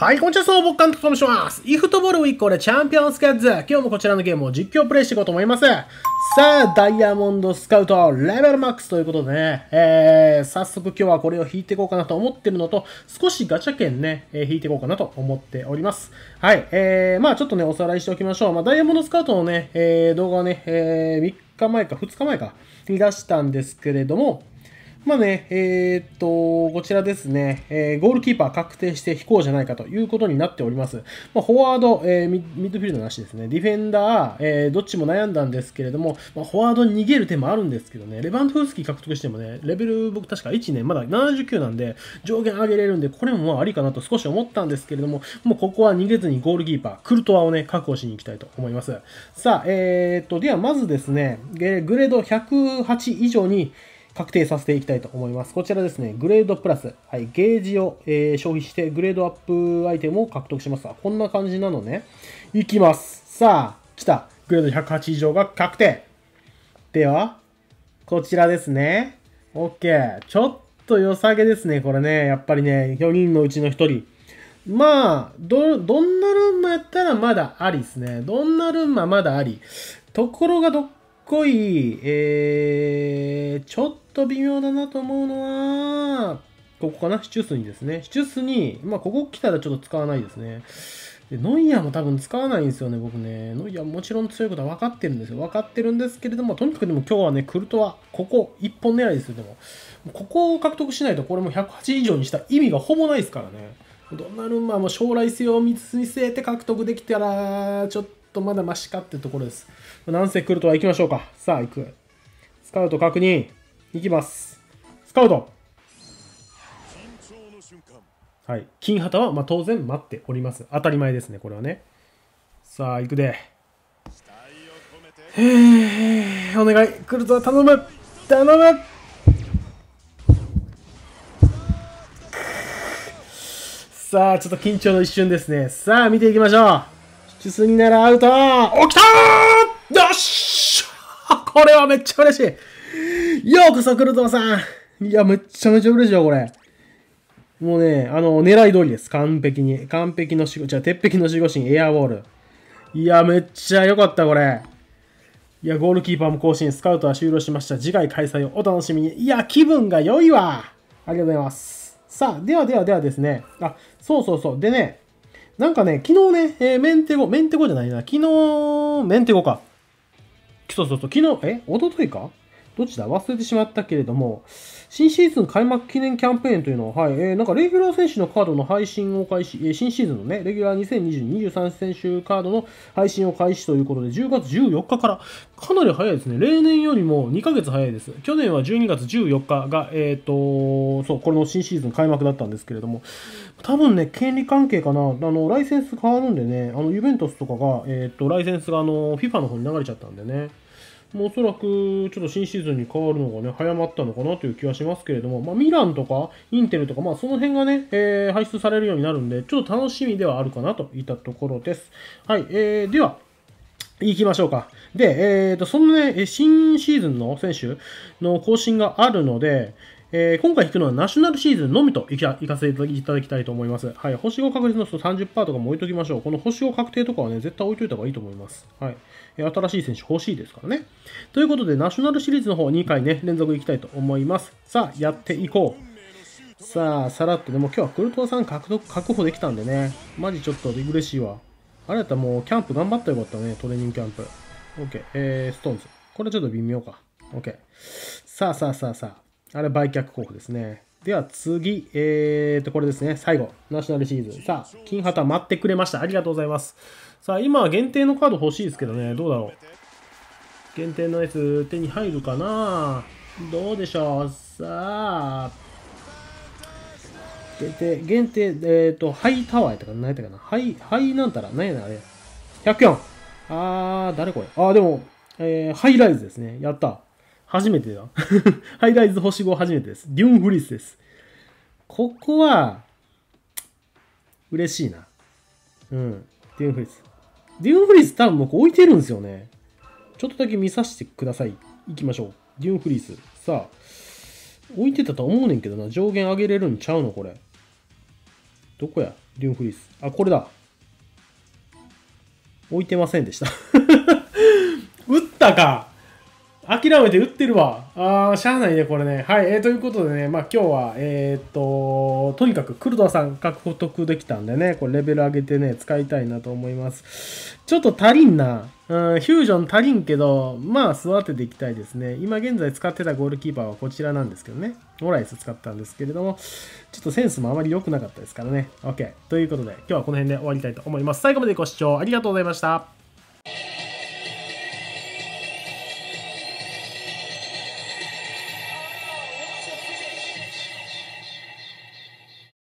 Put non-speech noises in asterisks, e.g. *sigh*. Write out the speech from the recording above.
はい、こんにちは、総僕監督と申します。イフトボールウィークこれチャンピオンスケッズ。今日もこちらのゲームを実況プレイしていこうと思います。さあ、ダイヤモンドスカウト、レベルマックスということでね、えー、早速今日はこれを引いていこうかなと思ってるのと、少しガチャ券ね、えー、引いていこうかなと思っております。はい、えー、まあちょっとね、おさらいしておきましょう。まあ、ダイヤモンドスカウトのね、えー、動画をね、えー、3日前か2日前か、見出したんですけれども、まあね、えー、っと、こちらですね、えー、ゴールキーパー確定して引こうじゃないかということになっております。まあ、フォワード、えー、ミッドフィルドなしですね、ディフェンダー、えー、どっちも悩んだんですけれども、まあ、フォワードに逃げる手もあるんですけどね、レバントフスキー獲得してもね、レベル僕確か1ね、まだ79なんで、上限上げれるんで、これもまあありかなと少し思ったんですけれども、もうここは逃げずにゴールキーパー、クルトワをね、確保しに行きたいと思います。さあ、えー、っと、ではまずですね、グレード108以上に、確定させていきたいと思います。こちらですね、グレードプラス、はい、ゲージを、えー、消費してグレードアップアイテムを獲得します。こんな感じなのね。いきます。さあ、来た。グレード108以上が確定。では、こちらですね。OK。ちょっと良さげですね、これね。やっぱりね、4人のうちの1人。まあ、ど、どんなルンマやったらまだありですね。どんなルンマまだあり。ところがどっこい、えー、ちょっと微妙だなと思うのは、ここかなシチュースにですね。シチュースに、まあ、ここ来たらちょっと使わないですね。で、ノイアーも多分使わないんですよね、僕ね。ノイアーもちろん強いことは分かってるんですよ。分かってるんですけれども、とにかくでも今日はね、クルトは、ここ、1本狙いですよ、でも。ここを獲得しないと、これも108以上にした意味がほぼないですからね。ドナルンマも将来性を見据えて獲得できたら、ちょっとまだマシかってところです。なんせクルトは行きましょうか。さあ、行く。スカウト確認。いきますスカウトはい金旗はまあ当然待っております当たり前ですねこれはねさあ行くでへえお願い来るは頼む頼むさあちょっと緊張の一瞬ですねさあ見ていきましょう出チならアウト起きたよしこれはめっちゃ嬉しいようこそ、黒沢さんいや、めっちゃめちゃ嬉しいよ、これ。もうね、あの、狙い通りです。完璧に。完璧の守護、じゃ鉄壁の守護神、エアウォール。いや、めっちゃ良かった、これ。いや、ゴールキーパーも更新、スカウトは終了しました。次回開催をお楽しみに。いや、気分が良いわ。ありがとうございます。さあ、ではではではですね。あ、そうそうそう。でね、なんかね、昨日ね、えー、メンテゴ、メンテゴじゃないな。昨日、メンテゴか。そうそうそう。昨日、え、おとといかどっちだ忘れてしまったけれども、新シーズン開幕記念キャンペーンというのは、はい、えー、なんかレギュラー選手のカードの配信を開始、えー、新シーズンのね、レギュラー2020-23選手カードの配信を開始ということで、10月14日から、かなり早いですね。例年よりも2ヶ月早いです。去年は12月14日が、えっ、ー、と、そう、これの新シーズン開幕だったんですけれども、多分ね、権利関係かな、あの、ライセンス変わるんでね、あの、ユベントスとかが、えっ、ー、と、ライセンスが、あの、FIFA の方に流れちゃったんでね、もうおそらく、ちょっと新シーズンに変わるのがね、早まったのかなという気はしますけれども、まあ、ミランとか、インテルとか、まあ、その辺がね、えー、排出されるようになるんで、ちょっと楽しみではあるかなといったところです。はい、えー、では、行きましょうか。で、えっ、ー、と、そのね、新シーズンの選手の更新があるので、えー、今回引くのはナショナルシーズンのみといかせていただきたいと思います。はい、星5確率のと30%とかも置いときましょう。この星5確定とかはね、絶対置いといた方がいいと思います。はい。え新しい選手欲しいですからね。ということで、ナショナルシリーズの方2回ね、連続いきたいと思います。さあ、やっていこう。さあ、さらっと、でも今日はクルトワさん獲得確保できたんでね、マジちょっと嬉しいわ。あれやったらもうキャンプ頑張ったらよかったね、トレーニングキャンプ。OK、えー、ストーンズ。これちょっと微妙か。OK。さあさあさあさあ。あれ売却候補ですね。では次、えーと、これですね。最後。ナショナルシリーズさあ、金旗待ってくれました。ありがとうございます。さあ、今は限定のカード欲しいですけどね。どうだろう。限定のやつ、手に入るかなどうでしょう。さあ。限定、限定、えっ、ー、と、ハイタワーやったかな何やったかなハイ、ハイなんたら、何やねん、あれ。104! あー、誰これあー、でも、えー、ハイライズですね。やった。初めてだ。ハイライズ星5初めてです。デュン・フリスです。ここは、嬉しいな。うん。デュン・フリス。デュン・フリス多分僕置いてるんですよね。ちょっとだけ見させてください。行きましょう。デュン・フリス。さあ、置いてたと思うねんけどな。上限上げれるんちゃうのこれ。どこやデュン・フリス。あ、これだ。置いてませんでした *laughs* 打ったか諦めて売ってるわ。ああ、しゃあないね、これね。はい、えー、ということでね、まあ今日は、えー、っと、とにかくクルドさん獲得できたんでね、これレベル上げてね、使いたいなと思います。ちょっと足りんな。うん、フュージョン足りんけど、まあ育てていきたいですね。今現在使ってたゴールキーパーはこちらなんですけどね。モライス使ったんですけれども、ちょっとセンスもあまり良くなかったですからね。OK。ということで、今日はこの辺で終わりたいと思います。最後までご視聴ありがとうございました。